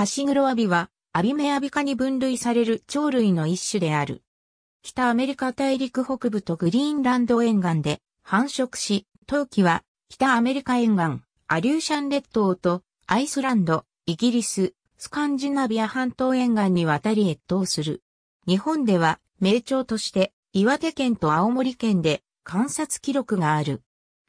ハシグロアビは、アビメアビ科に分類される鳥類の一種である。北アメリカ大陸北部とグリーンランド沿岸で繁殖し、冬季は北アメリカ沿岸、アリューシャン列島とアイスランド、イギリス、スカンジナビア半島沿岸に渡り越冬する。日本では名鳥として岩手県と青森県で観察記録がある。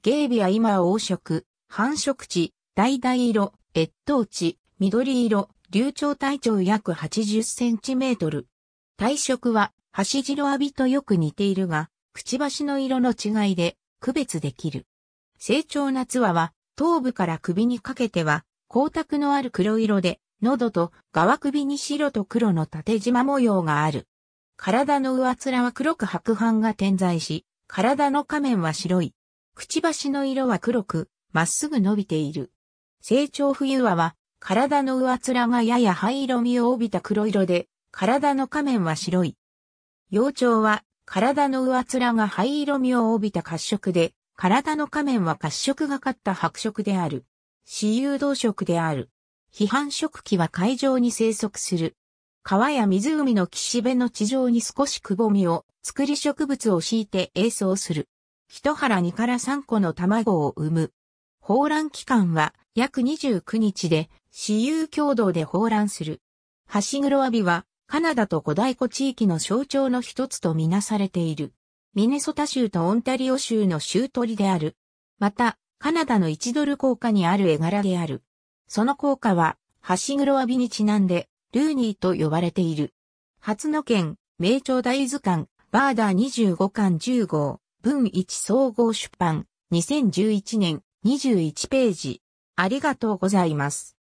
ゲービは今は黄色、繁殖地、橙色、越冬地、緑色、流暢体長約80センチメートル。体色は、ハシジロアビとよく似ているが、くちばしの色の違いで区別できる。成長夏輪は、頭部から首にかけては、光沢のある黒色で、喉と側首に白と黒の縦縞模様がある。体の上面は黒く白斑が点在し、体の下面は白い。くちばしの色は黒く、まっすぐ伸びている。成長冬輪は体の上面がやや灰色みを帯びた黒色で、体の下面は白い。幼鳥は、体の上面が灰色みを帯びた褐色で、体の下面は褐色がかった白色である。私有動色である。批判食器は海上に生息する。川や湖の岸辺の地上に少しくぼみを作り植物を敷いて栄装する。一腹二から三個の卵を産む。放卵期間は約29日で、私有共同で放卵する。ハシグロアビは、カナダと五大湖地域の象徴の一つとみなされている。ミネソタ州とオンタリオ州の州取りである。また、カナダの1ドル硬貨にある絵柄である。その効果は、ハシグロアビにちなんで、ルーニーと呼ばれている。初の県、名著大図鑑、バーダー25巻10号、文1総合出版、2011年。21ページ。ありがとうございます。